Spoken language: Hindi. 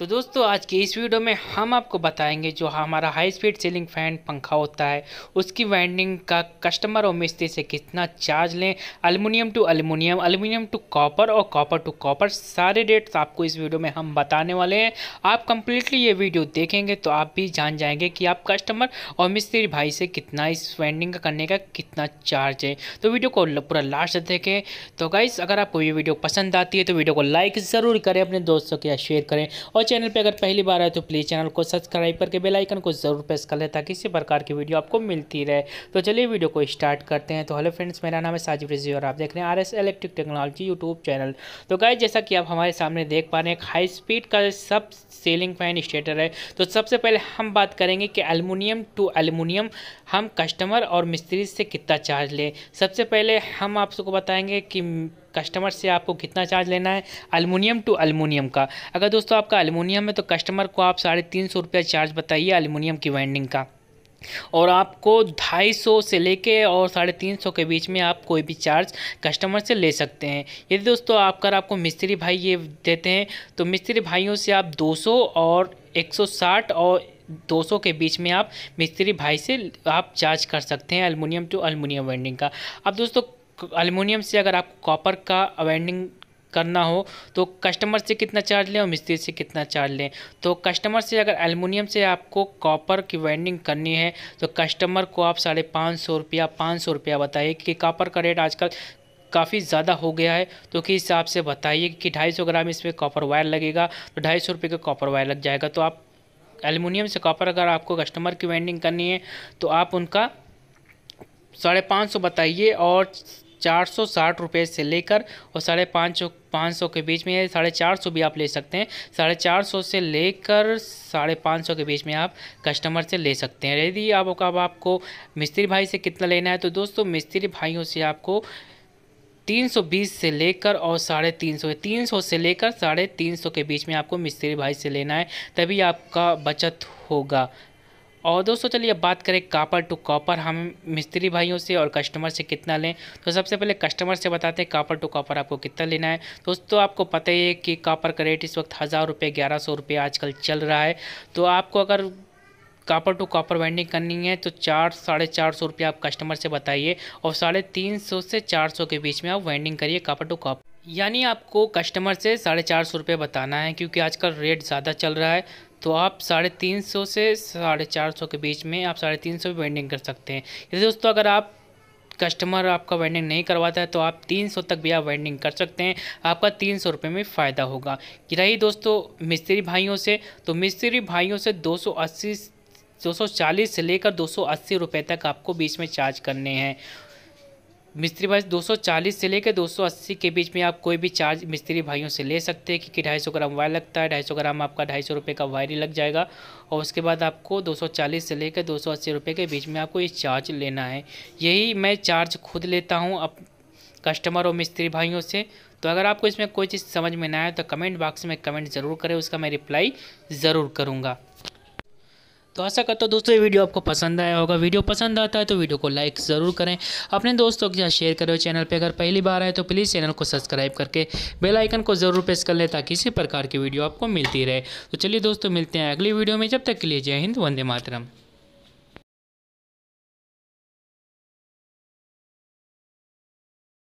तो दोस्तों आज की इस वीडियो में हम आपको बताएंगे जो हमारा हाई स्पीड सीलिंग फैन पंखा होता है उसकी वाइंडिंग का कस्टमर और मिस्त्री से कितना चार्ज लें aluminium to aluminium aluminium to copper और कॉपर टू कॉपर सारे डेट्स आपको इस वीडियो में हम बताने वाले हैं आप कंप्लीटली ये वीडियो देखेंगे तो आप भी जान जाएंगे कि आप कस्टमर और मिस्त्री भाई से कितना इस वाइंडिंग का करने का कितना चार्ज है तो वीडियो को पूरा लास्ट देखें तो गाइज अगर आपको ये वीडियो पसंद आती है तो वीडियो को लाइक ज़रूर करें अपने दोस्तों के साथ शेयर करें और चैनल पर अगर पहली बार आए तो प्लीज़ चैनल को सब्सक्राइब करके बेल आइकन को ज़रूर प्रेस कर लें ताकि इसी प्रकार की वीडियो आपको मिलती रहे तो चलिए वीडियो को स्टार्ट करते हैं तो हेलो फ्रेंड्स मेरा नाम है साजिब रिजी और आप देख रहे हैं R S electric technology YouTube channel तो गाय जैसा कि आप हमारे सामने देख पा रहे हैं हाई स्पीड का सब सेलिंग फैन स्टेटर है तो सबसे पहले हम बात करेंगे कि एलमिनियम टू एलमिनियम हम कस्टमर और मिस्त्री से कितना चार्ज लें सबसे पहले हम आपको बताएंगे कि कस्टमर से आपको कितना चार्ज लेना है अलमुनियम टू अलमुनियम का अगर दोस्तों आपका अलमुनियम है तो कस्टमर को आप साढ़े तीन सौ रुपया चार्ज बताइए अलमुनियम की वाइंडिंग का और आपको ढाई सौ से लेके और साढ़े तीन सौ के बीच में आप कोई भी चार्ज कस्टमर से ले सकते हैं यदि दोस्तों आप कर आपको मिस्त्री भाई ये देते हैं तो मिस्त्री भाइयों से आप दो सौ और एक सौ साठ और 200 के बीच में आप मिस्त्री भाई से आप चार्ज कर सकते हैं अलमुनियम टू अल्मोनियम वाइंडिंग का अब दोस्तों अल्मोनियम से अगर आपको कॉपर का अवेंडिंग करना हो तो कस्टमर से कितना चार्ज लें और मिस्त्री से कितना चार्ज लें तो कस्टमर से अगर एलमिनियम से आपको कॉपर की वाइंडिंग करनी है तो कस्टमर को आप साढ़े पाँच सौ रुपया पाँच सौ रुपया बताइए कि कॉपर का रेट आजकल काफ़ी ज़्यादा हो गया है तो किस हिसाब से बताइए कि ढाई सौ ग्राम इसमें कॉपर वायर लगेगा तो ढाई सौ रुपये का कॉपर वायर लग जाएगा तो आप एलमिनियम से कॉपर अगर आपको कस्टमर की वाइंडिंग करनी है तो आप उनका साढ़े पाँच सौ बताइए और चार सौ साठ रुपये से लेकर और साढ़े पाँच सौ पाँच सौ के बीच में साढ़े चार सौ भी आप ले सकते हैं साढ़े चार सौ से लेकर साढ़े पाँच सौ के बीच में आप कस्टमर से ले सकते हैं यदि आपका अब आपको मिस्त्री भाई से कितना लेना है तो दोस्तों मिस्त्री भाइयों से आपको तीन सौ बीस से लेकर और साढ़े तीन सौ तीन सौ से लेकर साढ़े तीन सौ के बीच में आपको मिस्त्री भाई से लेना है तभी आपका बचत होगा और दोस्तों चलिए अब बात करें कापर टू कॉपर हम मिस्त्री भाइयों से और कस्टमर से कितना लें तो सबसे पहले कस्टमर से बताते हैं कापर टू कॉपर आपको कितना लेना है दोस्तों आपको पता ही है कि कापर का रेट इस वक्त हज़ार रुपये ग्यारह सौ रुपये आजकल चल रहा है तो आपको अगर कापर टू कापर वाइंडिंग करनी है तो चार साढ़े चार सौ रुपये आप कस्टमर से बताइए और साढ़े तीन सौ से चार सौ के बीच में आप वाइंडिंग करिए कापर टू कापर यानी आपको कस्टमर से साढ़े चार सौ रुपये बताना है क्योंकि आजकल रेट ज़्यादा चल रहा है तो आप साढ़े तीन सौ से साढ़े चार सौ के बीच में आप साढ़े तीन सौ वेंडिंग कर सकते हैं जैसे दोस्तों अगर आप कस्टमर आपका वेंडिंग नहीं करवाता है तो आप तीन सौ तक भी आप वेंडिंग कर सकते हैं आपका तीन सौ रुपये में फ़ायदा होगा रही दोस्तों मिस्त्री भाइयों से तो मिस्त्री भाइयों से दो सौ अस्सी दो सौ चालीस से लेकर दो सौ अस्सी रुपये तक आपको बीच में चार्ज करने हैं मिस्त्री भाई 240 से लेकर 280 के बीच में आप कोई भी चार्ज मिस्त्री भाइयों से ले सकते हैं क्योंकि ढाई सौ ग्राम वायर लगता है ढाई सौ ग्राम आपका ढाई सौ रुपये का वायर ही लग जाएगा और उसके बाद आपको 240 से लेकर 280 रुपये के बीच में आपको ये चार्ज लेना है यही मैं चार्ज खुद लेता हूँ कस्टमर और मिस्त्री भाइयों से तो अगर आपको इसमें कोई चीज़ समझ में ना आए तो कमेंट बॉक्स में कमेंट ज़रूर करें उसका मैं रिप्लाई ज़रूर करूँगा तो आशा करता हूँ दोस्तों ये वीडियो आपको पसंद आया होगा वीडियो पसंद आता है तो वीडियो को लाइक ज़रूर करें अपने दोस्तों के साथ शेयर करें चैनल पर अगर पहली बार आए तो प्लीज़ चैनल को सब्सक्राइब करके बेलाइकन को ज़रूर प्रेस कर लें ताकि इसी प्रकार की वीडियो आपको मिलती रहे तो चलिए दोस्तों मिलते हैं अगली वीडियो में जब तक के लिए जय हिंद वंदे मातरम